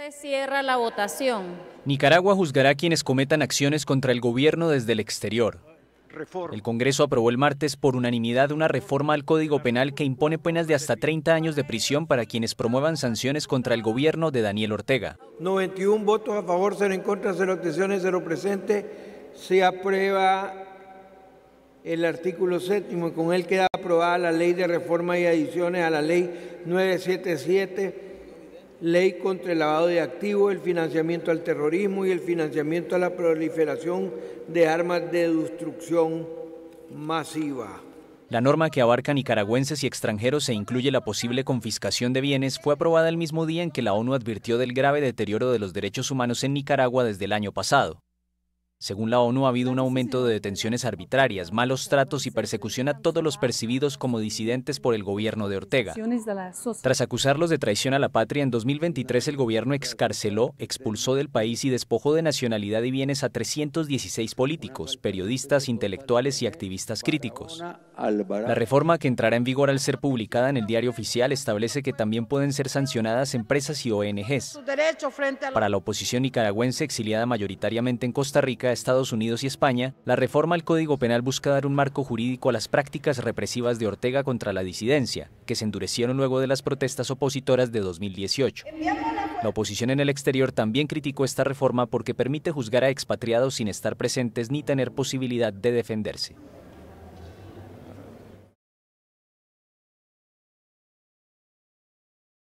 Se cierra la votación. Nicaragua juzgará a quienes cometan acciones contra el gobierno desde el exterior. El Congreso aprobó el martes por unanimidad una reforma al Código Penal que impone penas de hasta 30 años de prisión para quienes promuevan sanciones contra el gobierno de Daniel Ortega. 91 votos a favor, 0 en contra, 0 abstenciones, 0 presente. Se aprueba el artículo séptimo, con él queda aprobada la ley de reforma y adiciones a la ley 977 ley contra el lavado de activos, el financiamiento al terrorismo y el financiamiento a la proliferación de armas de destrucción masiva. La norma que abarca nicaragüenses y extranjeros e incluye la posible confiscación de bienes fue aprobada el mismo día en que la ONU advirtió del grave deterioro de los derechos humanos en Nicaragua desde el año pasado. Según la ONU, ha habido un aumento de detenciones arbitrarias, malos tratos y persecución a todos los percibidos como disidentes por el gobierno de Ortega. Tras acusarlos de traición a la patria, en 2023 el gobierno excarceló, expulsó del país y despojó de nacionalidad y bienes a 316 políticos, periodistas, intelectuales y activistas críticos. La reforma que entrará en vigor al ser publicada en el diario oficial establece que también pueden ser sancionadas empresas y ONGs. Para la oposición nicaragüense exiliada mayoritariamente en Costa Rica, a Estados Unidos y España, la reforma al Código Penal busca dar un marco jurídico a las prácticas represivas de Ortega contra la disidencia, que se endurecieron luego de las protestas opositoras de 2018. La oposición en el exterior también criticó esta reforma porque permite juzgar a expatriados sin estar presentes ni tener posibilidad de defenderse.